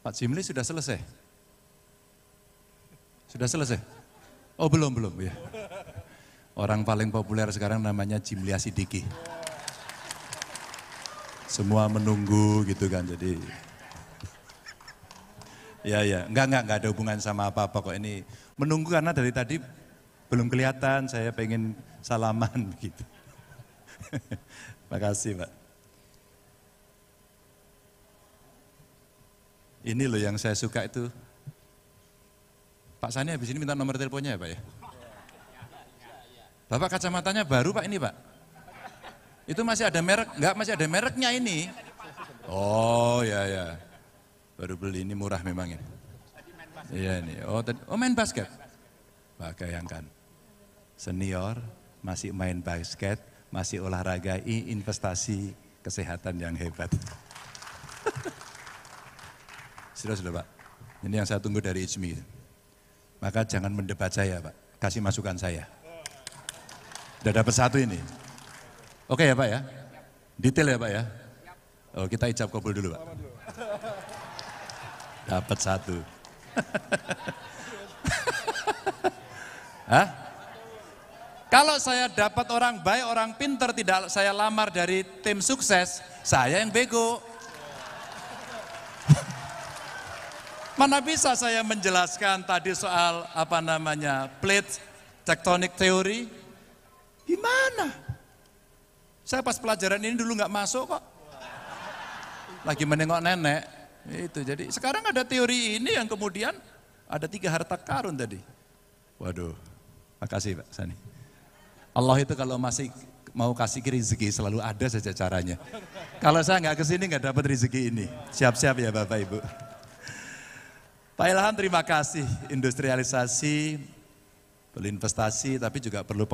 Pak Jimli sudah selesai? Sudah selesai? Oh belum, belum ya. Orang paling populer sekarang namanya Jimli Asidiki. Semua menunggu gitu kan, jadi... Ya, ya. Enggak, enggak, enggak ada hubungan sama apa-apa kok ini. Menunggu karena dari tadi belum kelihatan, saya pengen salaman begitu. Makasih Pak. Ini loh yang saya suka itu. Pak Sani habis ini minta nomor teleponnya ya Pak ya? Bapak kacamatanya baru Pak ini Pak? Itu masih ada merek? Enggak masih ada mereknya ini. Oh ya ya. Baru beli ini murah memang ini. Iya ini. Oh, tadi, oh main basket. Pak yang Senior masih main basket, masih olahraga, investasi kesehatan yang hebat. Sudah-sudah Pak. Ini yang saya tunggu dari Ijmi. Maka jangan mendebat saya Pak. Kasih masukan saya. Sudah dapat satu ini. Oke ya Pak ya. Detail ya Pak ya. Oh kita ijab kabul dulu Pak. Dapat satu. Hah? Kalau saya dapat orang baik, orang pinter, tidak saya lamar dari tim sukses, saya yang bego. Mana bisa saya menjelaskan tadi soal apa namanya plate tectonic theory? Gimana? Saya pas pelajaran ini dulu nggak masuk kok. Lagi menengok nenek. Itu jadi sekarang ada teori ini yang kemudian ada tiga harta karun tadi. Waduh, makasih Pak Sani. Allah itu kalau masih mau kasih rezeki selalu ada saja caranya. Kalau saya nggak kesini nggak dapat rezeki ini. Siap-siap ya Bapak Ibu. Pak Ilham terima kasih industrialisasi, investasi tapi juga perlu